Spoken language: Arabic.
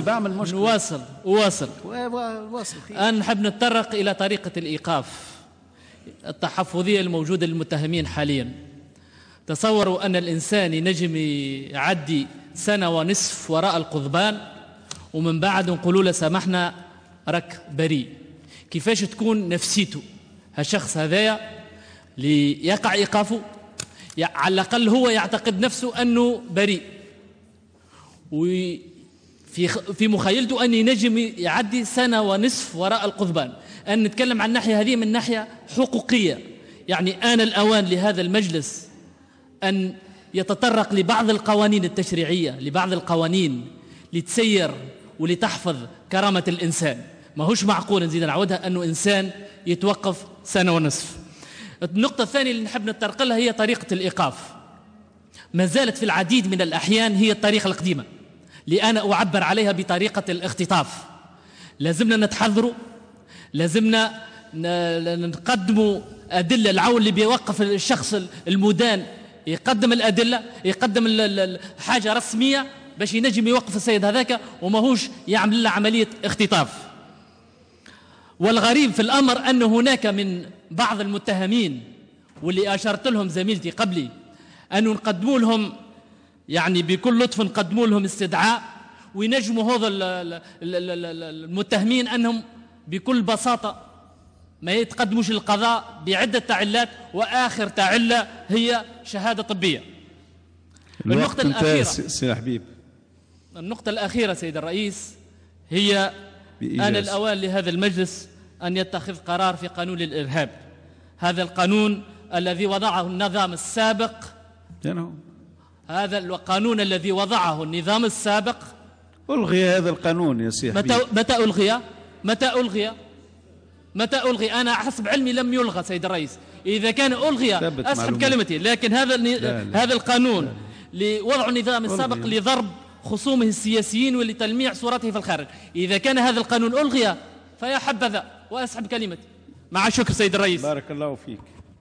بعمل مشكلة نواصل واصل واصل نحب نتطرق إلى طريقة الإيقاف التحفظية الموجودة للمتهمين حاليا تصوروا أن الإنسان ينجم يعدي سنة ونصف وراء القضبان ومن بعد نقولوا له سامحنا راك بريء كيفاش تكون نفسيته هالشخص هذايا اللي يقع إيقافه على الأقل هو يعتقد نفسه أنه بريء وي في في مخيلته اني نجم يعدي سنه ونصف وراء القضبان ان نتكلم عن الناحيه هذه من ناحيه حقوقيه يعني ان الاوان لهذا المجلس ان يتطرق لبعض القوانين التشريعيه لبعض القوانين لتسير ولتحفظ كرامه الانسان ماهوش معقول نزيد نعودها انه انسان يتوقف سنه ونصف النقطه الثانيه اللي نحب نتطرق لها هي طريقه الايقاف ما زالت في العديد من الاحيان هي الطريقه القديمه لأنا أعبر عليها بطريقة الاختطاف لازمنا نتحذروا لازمنا نقدموا أدلة العون اللي بيوقف الشخص المدان يقدم الأدلة يقدم حاجة رسمية باش ينجم يوقف السيد هذاك وماهوش يعمل له عملية اختطاف والغريب في الأمر أن هناك من بعض المتهمين واللي أشرت لهم زميلتي قبلي أن نقدموا لهم يعني بكل لطف نقدموا لهم استدعاء وينجموا هذا المتهمين أنهم بكل بساطة ما يتقدموش للقضاء بعدة تعلات وآخر تعلة هي شهادة طبية النقطة الأخيرة سي حبيب النقطة الأخيرة سيد الرئيس هي أن الأوان لهذا المجلس أن يتخذ قرار في قانون الإرهاب هذا القانون الذي وضعه النظام السابق هذا القانون الذي وضعه النظام السابق ألغي هذا القانون يا سيحبي متى متى ألغي متى ألغي متى ألغي أنا حسب علمي لم يلغى سيد الرئيس إذا كان ألغي أسحب معلومات. كلمتي لكن هذا لا لا هذا القانون لوضع النظام السابق ألغي. لضرب خصومه السياسيين ولتلميع صورته في الخارج إذا كان هذا القانون ألغي فيا حبذا وأسحب كلمتي مع الشكر سيد الرئيس بارك الله فيك